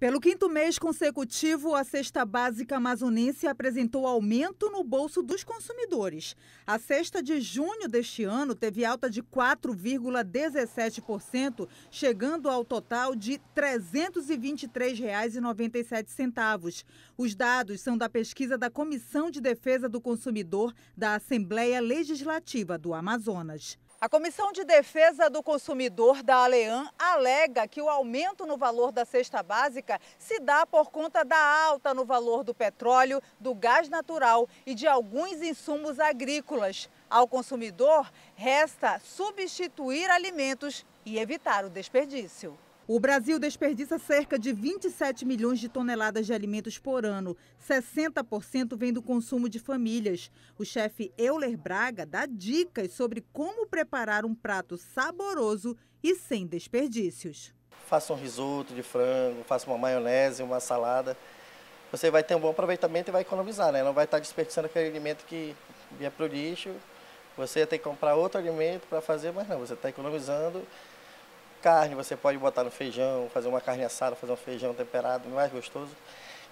Pelo quinto mês consecutivo, a cesta básica amazonense apresentou aumento no bolso dos consumidores. A cesta de junho deste ano teve alta de 4,17%, chegando ao total de R$ 323,97. Os dados são da pesquisa da Comissão de Defesa do Consumidor da Assembleia Legislativa do Amazonas. A Comissão de Defesa do Consumidor da Alean alega que o aumento no valor da cesta básica se dá por conta da alta no valor do petróleo, do gás natural e de alguns insumos agrícolas. Ao consumidor, resta substituir alimentos e evitar o desperdício. O Brasil desperdiça cerca de 27 milhões de toneladas de alimentos por ano. 60% vem do consumo de famílias. O chefe Euler Braga dá dicas sobre como preparar um prato saboroso e sem desperdícios. Faça um risoto de frango, faça uma maionese, uma salada. Você vai ter um bom aproveitamento e vai economizar, né? Não vai estar desperdiçando aquele alimento que ia é para o lixo. Você ia ter que comprar outro alimento para fazer, mas não, você está economizando Carne você pode botar no feijão, fazer uma carne assada, fazer um feijão temperado, mais gostoso.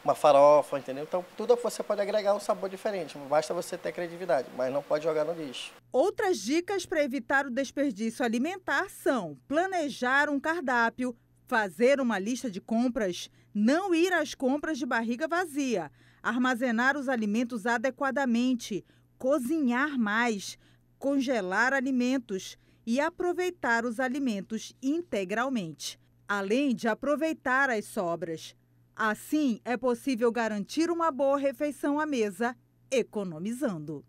Uma farofa, entendeu? Então tudo você pode agregar um sabor diferente, basta você ter criatividade, mas não pode jogar no lixo. Outras dicas para evitar o desperdício alimentar são planejar um cardápio, fazer uma lista de compras, não ir às compras de barriga vazia, armazenar os alimentos adequadamente, cozinhar mais, congelar alimentos e aproveitar os alimentos integralmente, além de aproveitar as sobras. Assim, é possível garantir uma boa refeição à mesa, economizando.